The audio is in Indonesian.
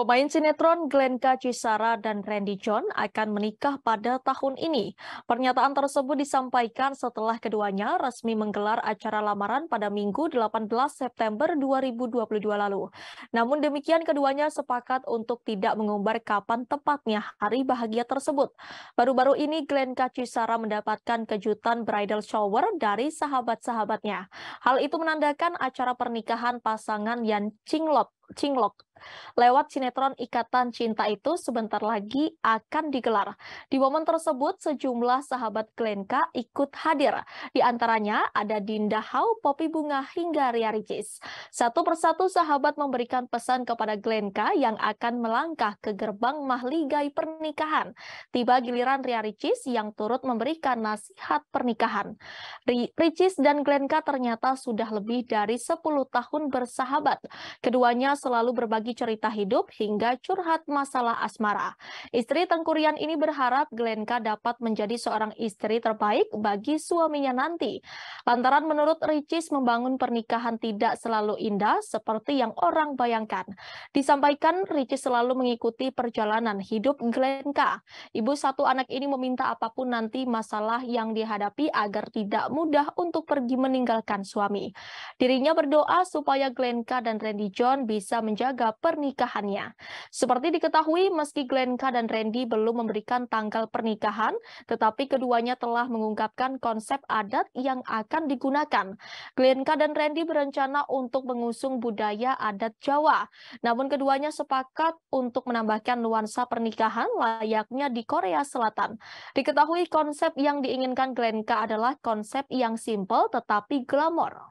Pemain sinetron Glenka Cisara dan Randy John akan menikah pada tahun ini. Pernyataan tersebut disampaikan setelah keduanya resmi menggelar acara lamaran pada Minggu 18 September 2022 lalu. Namun demikian keduanya sepakat untuk tidak mengumbar kapan tepatnya hari bahagia tersebut. Baru-baru ini Glenka Cisara mendapatkan kejutan bridal shower dari sahabat-sahabatnya. Hal itu menandakan acara pernikahan pasangan yang cinglok Cinglok Lewat sinetron Ikatan Cinta itu sebentar lagi akan digelar. Di momen tersebut sejumlah sahabat Glenka ikut hadir. Di antaranya ada Dinda Hau, Popi Bunga hingga Ria Ricis. Satu persatu sahabat memberikan pesan kepada Glenka yang akan melangkah ke gerbang mahligai pernikahan. Tiba giliran Ria Ricis yang turut memberikan nasihat pernikahan. Ricis dan Glenka ternyata sudah lebih dari 10 tahun bersahabat. Keduanya selalu berbagi berbagi cerita hidup hingga curhat masalah asmara. Istri Tengkurian ini berharap Glenka dapat menjadi seorang istri terbaik bagi suaminya nanti. Lantaran menurut Ricis membangun pernikahan tidak selalu indah seperti yang orang bayangkan. Disampaikan Ricis selalu mengikuti perjalanan hidup Glenka. Ibu satu anak ini meminta apapun nanti masalah yang dihadapi agar tidak mudah untuk pergi meninggalkan suami. Dirinya berdoa supaya Glenka dan Randy John bisa menjaga pernikahannya. Seperti diketahui, meski Glenka dan Randy belum memberikan tanggal pernikahan, tetapi keduanya telah mengungkapkan konsep adat yang akan digunakan. Glenka dan Randy berencana untuk mengusung budaya adat Jawa. Namun keduanya sepakat untuk menambahkan nuansa pernikahan layaknya di Korea Selatan. Diketahui konsep yang diinginkan Glenka adalah konsep yang simple tetapi glamor.